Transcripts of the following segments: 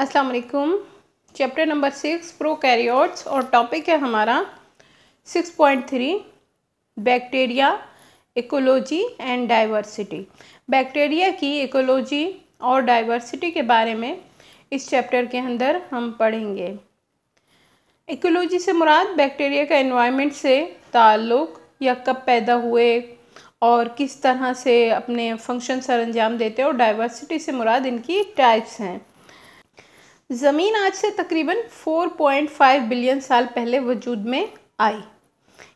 अस्सलाम वालेकुम chapter number six prokaryotes और टॉपिक है हमारा six point three bacteria ecology and diversity bacteria की इकोलॉजी और डाइवर्सिटी के बारे में इस चैप्टर के अंदर हम पढ़ेंगे इकोलॉजी से मुराद बैक्टीरिया का एनवायरनमेंट से ताल्लुक़ या कब पैदा हुए और किस तरह से अपने फंक्शन सर अंजाम देते हैं और डाइवर्सिटी से मुराद इनकी टाइप्स हैं ज़मीन आज से तकरीबन 4.5 बिलियन साल पहले वजूद में आई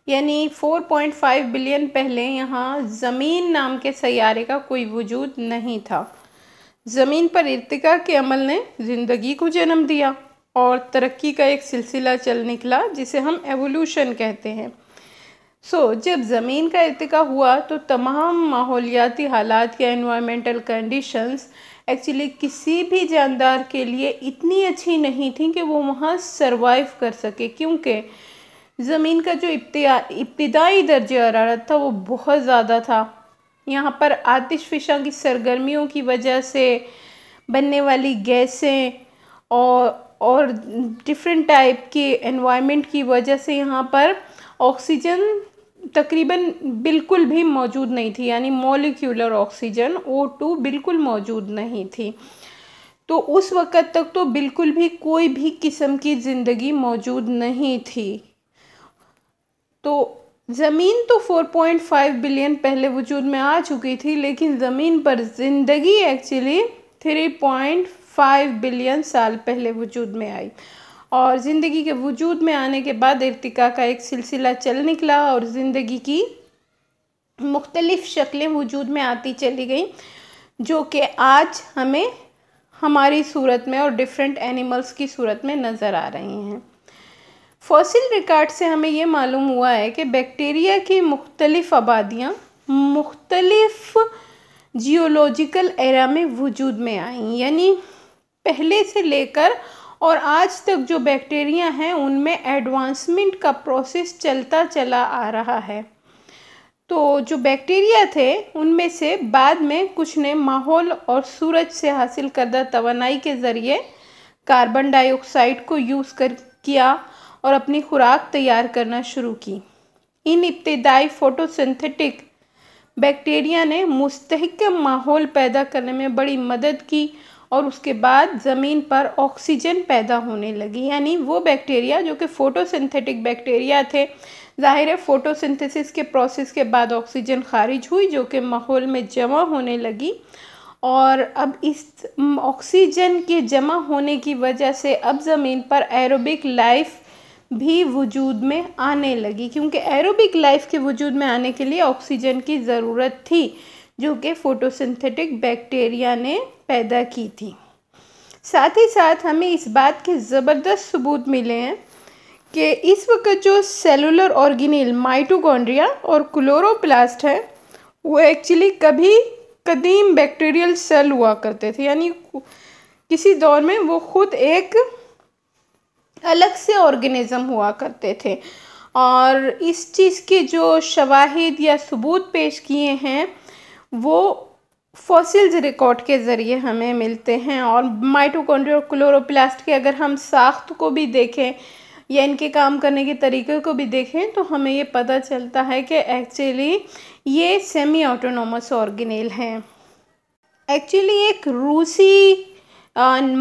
यानी 4.5 बिलियन पहले यहाँ ज़मीन नाम के सैारे का कोई वजूद नहीं था ज़मीन पर इर्तिका के अमल ने ज़िंदगी को जन्म दिया और तरक्की का एक सिलसिला चल निकला जिसे हम एवोल्यूशन कहते हैं सो so, जब ज़मीन का इरतका हुआ तो तमाम माहौलियाती हालात या इन्वामेंटल कंडीशंस एक्चुअली किसी भी जानदार के लिए इतनी अच्छी नहीं थी कि वो वहाँ सरवाइव कर सके क्योंकि ज़मीन का जो इब्तदाई दर्ज हरारत था वो बहुत ज़्यादा था यहाँ पर आतिश फिशा की सरगर्मियों की वजह से बनने वाली गैसें और और डिफरेंट टाइप के एनवायरनमेंट की वजह से यहाँ पर ऑक्सीजन तकरीबन बिल्कुल भी मौजूद नहीं थी यानी मोलिकुलर ऑक्सीजन O2 बिल्कुल मौजूद नहीं थी तो उस वक़्त तक तो बिल्कुल भी कोई भी किस्म की ज़िंदगी मौजूद नहीं थी तो ज़मीन तो 4.5 बिलियन पहले वजूद में आ चुकी थी लेकिन ज़मीन पर ज़िंदगी एक्चुअली 3.5 बिलियन साल पहले वजूद में आई और ज़िंदगी के वजूद में आने के बाद इर्तिका का एक सिलसिला चल निकला और ज़िंदगी की मुख्तलिफ़ शक्लें वजूद में आती चली गई जो कि आज हमें हमारी सूरत में और डिफरेंट एनिमल्स की सूरत में नज़र आ रही हैं फॉसिल रिकॉर्ड से हमें ये मालूम हुआ है कि बैक्टीरिया की मुख्तलिफ़ आबादियाँ मुख्तलिफ़ जियोलॉजिकल एरा में वजूद में आई यानी पहले से लेकर और आज तक जो बैक्टीरिया हैं उनमें एडवांसमेंट का प्रोसेस चलता चला आ रहा है तो जो बैक्टीरिया थे उनमें से बाद में कुछ ने माहौल और सूरज से हासिल करदा तोानाई के ज़रिए कार्बन डाइऑक्साइड को यूज़ कर किया और अपनी खुराक तैयार करना शुरू की इन इब्तदाई फोटोसिंथेटिक बैक्टीरिया ने मुस्तकम माहौल पैदा करने में बड़ी मदद की और उसके बाद ज़मीन पर ऑक्सीजन पैदा होने लगी यानी वो बैक्टीरिया जो कि फ़ोटोसिंथेटिक बैक्टीरिया थे ज़ाहिर है फ़ोटोसिंथेसिस के प्रोसेस के बाद ऑक्सीजन खारिज हुई जो कि माहौल में जमा होने लगी और अब इस ऑक्सीजन के जमा होने की वजह से अब ज़मीन पर एरोबिक लाइफ भी वजूद में आने लगी क्योंकि एरोबिक लाइफ के वजूद में आने के लिए ऑक्सीजन की ज़रूरत थी जो कि फ़ोटोसिंथेटिक बैक्टीरिया ने पैदा की थी साथ ही साथ हमें इस बात के ज़बरदस्त सबूत मिले हैं कि इस वक्त जो सेलुलर ऑर्गेनिल माइटोकॉन्ड्रिया और क्लोरोप्लास्ट है वो एक्चुअली कभी कदीम बैक्टीरियल सेल हुआ करते थे यानी किसी दौर में वो खुद एक अलग से ऑर्गेनिज़म हुआ करते थे और इस चीज़ के जो शवाहिद या सबूत पेश किए हैं वो फॉसिल्स रिकॉर्ड के ज़रिए हमें मिलते हैं और माइटोकॉन्ड्रिया क्लोरोप्लास्ट के अगर हम साख्त को भी देखें या इनके काम करने के तरीके को भी देखें तो हमें ये पता चलता है कि एक्चुअली ये सेमी ऑटोनोमस ऑर्गेनेल हैं एक्चुअली एक रूसी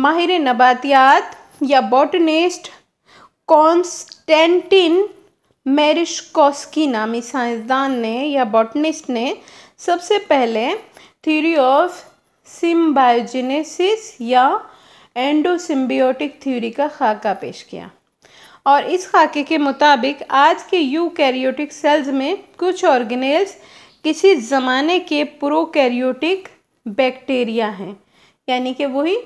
माहिर नबातियात या बॉटनिस्ट कॉन्स्टेंटिन मेरिशकोस्की नामी साइंसदान ने या बॉटनिस्ट ने सबसे पहले थ्योरी ऑफ सिम्बायोजेनेसिस या एंडोसिम्बियोटिक थ्योरी का खाका पेश किया और इस खाके के मुताबिक आज के यूकैरियोटिक सेल्स में कुछ ऑर्गेनेल्स किसी ज़माने के प्रोकैरियोटिक बैक्टीरिया हैं यानी कि वही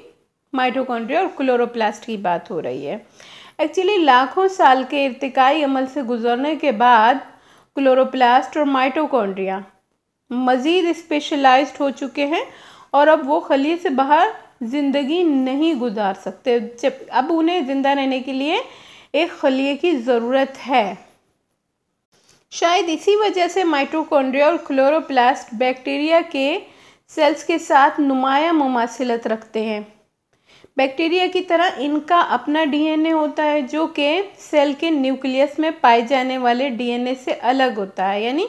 माइटोकॉन्ड्रिया और क्लोरोप्लास्ट की बात हो रही है एक्चुअली लाखों साल के इरतकाई अमल से गुजरने के बाद क्लोरोप्लास्ट और माइटोकॉन्ड्रिया मज़ीद स्पेशलाइज्ड हो चुके हैं और अब वो खली से बाहर ज़िंदगी नहीं गुजार सकते जब अब उन्हें ज़िंदा रहने के लिए एक खलिए की ज़रूरत है शायद इसी वजह से माइटोकॉन्ड्रिया और क्लोरोप्लास्ट बैक्टीरिया के सेल्स के साथ नुमाया मुमासिलत रखते हैं बैक्टीरिया की तरह इनका अपना डीएनए होता है जो कि सेल के न्यूक्लियस में पाए जाने वाले डीएनए से अलग होता है यानी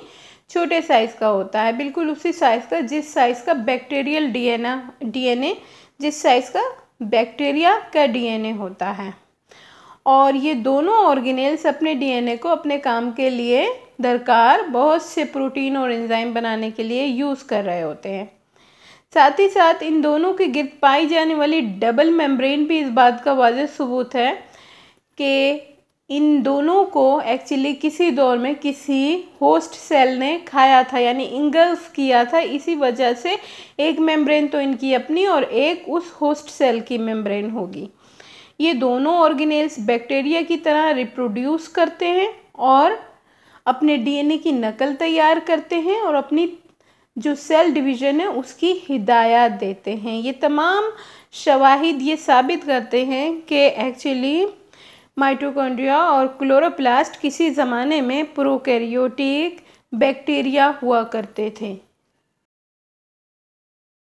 छोटे साइज़ का होता है बिल्कुल उसी साइज़ का जिस साइज़ का बैक्टीरियल डीएनए डीएनए जिस साइज़ का बैक्टीरिया का डीएनए होता है और ये दोनों ऑर्गेनेल्स अपने डीएनए को अपने काम के लिए दरकार बहुत से प्रोटीन और एंजाइम बनाने के लिए यूज़ कर रहे होते हैं साथ ही साथ इन दोनों के गिर्द पाई जाने वाली डबल मेम्ब्रेन भी इस बात का वाजह सबूत है कि इन दोनों को एक्चुअली किसी दौर में किसी होस्ट सेल ने खाया था यानी इंगल्फ किया था इसी वजह से एक मेम्ब्रेन तो इनकी अपनी और एक उस होस्ट सेल की मेम्ब्रेन होगी ये दोनों ऑर्गेनेल्स बैक्टीरिया की तरह रिप्रोड्यूस करते हैं और अपने डीएनए की नकल तैयार करते हैं और अपनी जो सेल डिवीज़न है उसकी हिदायत देते हैं ये तमाम शवाहिद ये साबित करते हैं कि एक्चुअली माइटोकॉन्ड्रिया और क्लोरोप्लास्ट किसी ज़माने में प्रोकैरियोटिक बैक्टीरिया हुआ करते थे